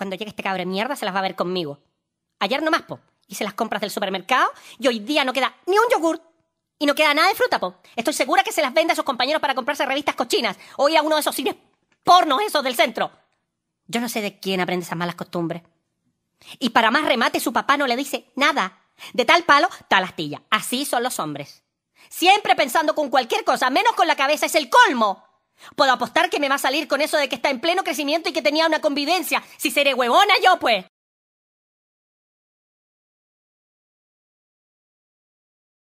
Cuando llegue este cabre mierda se las va a ver conmigo. Ayer nomás, po. Hice las compras del supermercado y hoy día no queda ni un yogur y no queda nada de fruta, po. Estoy segura que se las vende a sus compañeros para comprarse revistas cochinas o ir a uno de esos cines pornos esos del centro. Yo no sé de quién aprende esas malas costumbres. Y para más remate, su papá no le dice nada. De tal palo, tal astilla. Así son los hombres. Siempre pensando con cualquier cosa, menos con la cabeza, es el colmo. Puedo apostar que me va a salir con eso de que está en pleno crecimiento y que tenía una convivencia. Si seré huevona yo, pues.